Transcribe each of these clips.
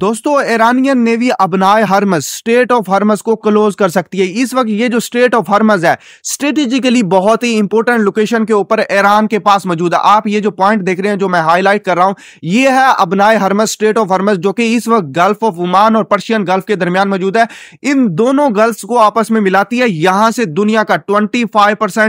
दोस्तों Iranian navy अबनाए Hormuz strait of Hormuz को क्लोज कर सकती है इस वक्त ये जो स्टेट ऑफ हरमस है स्ट्रेटेजिकली बहुत ही इंपॉर्टेंट लोकेशन के ऊपर ईरान के पास मौजूद है आप ये जो पॉइंट देख रहे हैं जो मैं हाईलाइट कर रहा हूं ये है अबनाए हरमस स्टेट ऑफ हरमस जो कि इस वक्त गल्फ ऑफ ओमान और पर्शियन गल्फ के दरमियान मौजूद है इन दोनों गल्फ को आपस में मिलाती है यहां से दुनिया का ट्वेंटी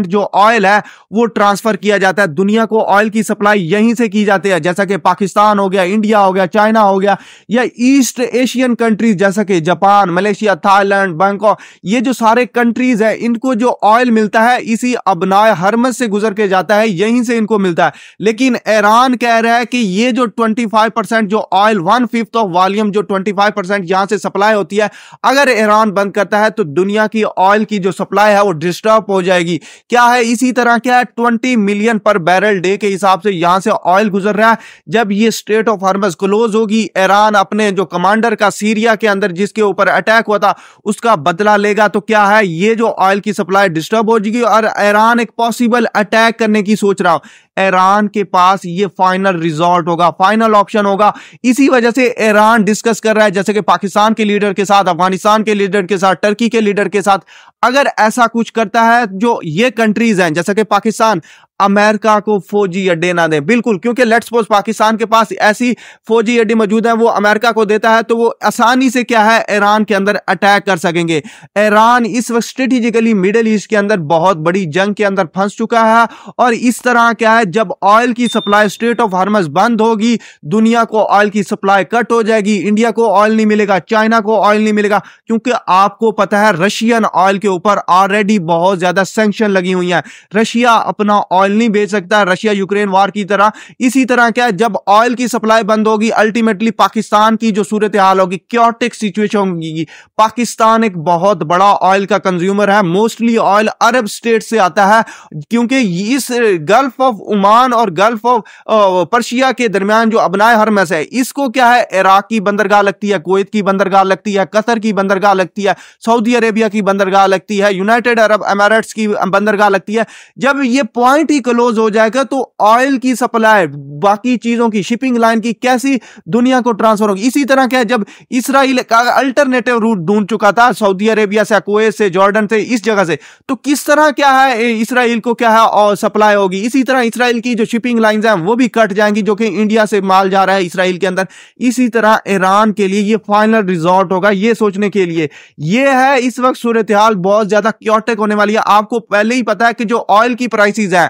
जो ऑयल है वो ट्रांसफर किया जाता है दुनिया को ऑयल की सप्लाई यहीं से की जाती है जैसा कि पाकिस्तान हो गया इंडिया हो गया चाइना हो गया या ईस्ट एशियन कंट्रीज जैसा कि जापान मलेशिया थाईलैंड बैंकॉक ये जो सारे कंट्रीज है इनको जो ऑयल मिलता है इसी अबनाय हरमस से गुजर के जाता है यहीं से इनको मिलता है लेकिन ईरान कह रहा है कि ये जो 25 परसेंट जो oil one fifth of volume जो 25 परसेंट यहां से सप्लाई होती है अगर ईरान बंद करता है तो दुनिया की ऑयल की जो सप्लाई है वो डिस्टर्ब हो जाएगी क्या है इसी तरह क्या है twenty million per barrel day के हिसाब से यहां से ऑयल गुजर रहा है जब ये स्टेट ऑफ हरमस क्लोज होगी ईरान अपने अपने जो कमांडर का सीरिया के अंदर जिसके ऊपर अटैक हुआ था उसका बदला लेगा तो क्या है ये जो ऑयल की सप्लाई डिस्टर्ब हो जाएगी और ईरान एक पॉसिबल अटैक करने की सोच रहा हो ईरान के पास ये फाइनल रिजॉर्ट होगा फाइनल ऑप्शन होगा इसी वजह से ईरान डिस्कस कर रहा है जैसे कि पाकिस्तान के लीडर के साथ अफगानिस्तान के लीडर के साथ टर्की के लीडर के साथ अगर ऐसा कुछ करता है जो ये कंट्रीज हैं जैसे कि पाकिस्तान अमेरिका को फौजी अड्डे ना दें बिल्कुल क्योंकि लेट्स सपोज पाकिस्तान के पास ऐसी फौजी अड्डे मौजूद हैं वो अमेरिका को देता है तो वो आसानी से क्या है ईरान के अंदर अटैक कर सकेंगे ईरान इस वक्त स्ट्रेटिजिकली मिडिल ईस्ट के अंदर बहुत बड़ी जंग के अंदर फंस चुका है और इस तरह क्या है जब ऑयल की सप्लाई स्ट्रेट ऑफ हार्मस बंद होगी दुनिया को ऑयल की सप्लाई कट हो जाएगी इंडिया को ऑयल नहीं मिलेगा चाइना को ऑयल नहीं मिलेगा क्योंकि आपको पता है रशियन ऑयल के ऊपर ऑलरेडी बहुत ज्यादा सेंक्शन लगी हुई है रशिया अपना ऑयल ऑयल नहीं बेच सकता रशिया यूक्रेन वॉर की तरह इसी तरह क्या जब ऑयल की सप्लाई बंद होगी अल्टीमेटली पाकिस्तान की जो सूरत हाल होगी क्योटिक सिचुएशन होगी पाकिस्तान एक बहुत बड़ा ऑयल का कंज्यूमर है मोस्टली ऑयल अरब स्टेट से आता है क्योंकि इस गल्फ ऑफ उमान और गल्फ ऑफ पर्शिया के दरमियान जो अबनाए हरमस है इसको क्या है इराक की बंदरगाह लगती है कुवैत की बंदरगाह लगती है कतर की बंदरगाह लगती है सऊदी अरेबिया की बंदरगाह लगती है यूनाइटेड अरब अमेरेट्स की बंदरगाह लगती है जब ये पॉइंट भी क्लोज हो जाएगा तो ऑयल की सप्लाई बाकी चीजों की शिपिंग लाइन की कैसी दुनिया को ट्रांसफर होगी इसी तरह क्या जब इसराइल का अल्टरनेटिव रूट ढूंढ चुका था सऊदी अरेबिया से कुवैत से जॉर्डन से इस जगह से तो किस तरह क्या है इसराइल को क्या है और सप्लाई होगी इसी तरह इसराइल की जो शिपिंग लाइन है वो भी कट जाएंगी जो कि इंडिया से माल जा रहा है इसराइल के अंदर इसी तरह ईरान के लिए ये फाइनल रिजॉर्ट होगा ये सोचने के लिए ये है इस वक्त सूरत हाल बहुत ज्यादा क्योटेक होने वाली है आपको पहले ही पता है कि जो ऑयल की प्राइसेस हैं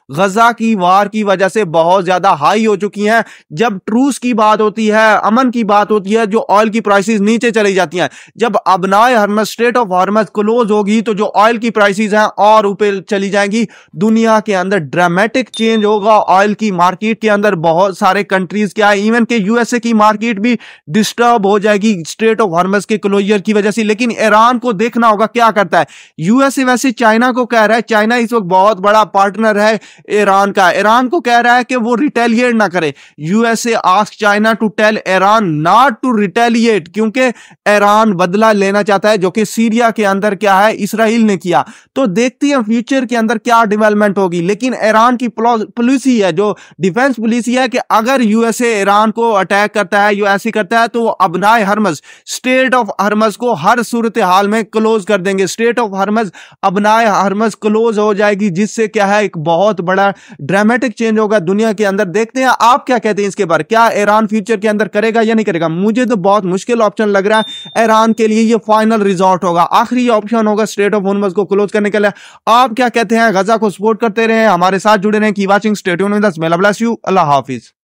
गजा की वार की वजह से बहुत ज्यादा हाई हो चुकी हैं जब ट्रूस की बात होती है अमन की बात होती है जो ऑयल की प्राइसेस नीचे चली जाती हैं जब अबनाए Hormuz strait of Hormuz close होगी तो जो ऑयल की प्राइसेस हैं और ऊपर चली जाएंगी दुनिया के अंदर ड्रामेटिक चेंज होगा ऑयल की मार्केट के अंदर बहुत सारे कंट्रीज क्या है इवन के यूएसए की मार्केट भी डिस्टर्ब हो जाएगी स्टेट ऑफ हरमस के क्लोजर की वजह से लेकिन ईरान को देखना होगा क्या करता है यूएसए वैसे चाइना को कह रहा है चाइना इस वक्त बहुत बड़ा पार्टनर है ईरान का ईरान को कह रहा है कि वो रिटेलिएट ना करे USA ask China to tell Iran not to retaliate क्योंकि ईरान बदला लेना चाहता है जो कि सीरिया के अंदर क्या है इसराइल ने किया तो देखती है फ्यूचर के अंदर क्या डिवेलपमेंट होगी लेकिन ईरान की पॉलिसी है जो डिफेंस पॉलिसी है कि अगर यूएसए ईरान को अटैक करता है यूएसए करता है तो वो अबनाए हरमज स्टेट ऑफ हरमज को हर सूरत हाल में क्लोज कर देंगे स्टेट ऑफ हरमज अबनाए हरमज क्लोज हो जाएगी जिससे क्या है एक बहुत बड़ा ड्रामेटिक चेंज होगा दुनिया के अंदर देखते हैं आप क्या कहते हैं इसके बारे क्या ईरान फ्यूचर के अंदर करेगा या नहीं करेगा मुझे तो बहुत मुश्किल ऑप्शन लग रहा है ईरान के लिए ये फाइनल रिजॉर्ट होगा आखिरी ऑप्शन होगा स्टेट ऑफ होनमस को क्लोज करने के लिए आप क्या कहते हैं गजा को सपोर्ट करते रहे हमारे साथ जुड़े रहे की वॉचिंग स्टेट यून विद मेला ब्लेस यू अल्लाह हाफिज़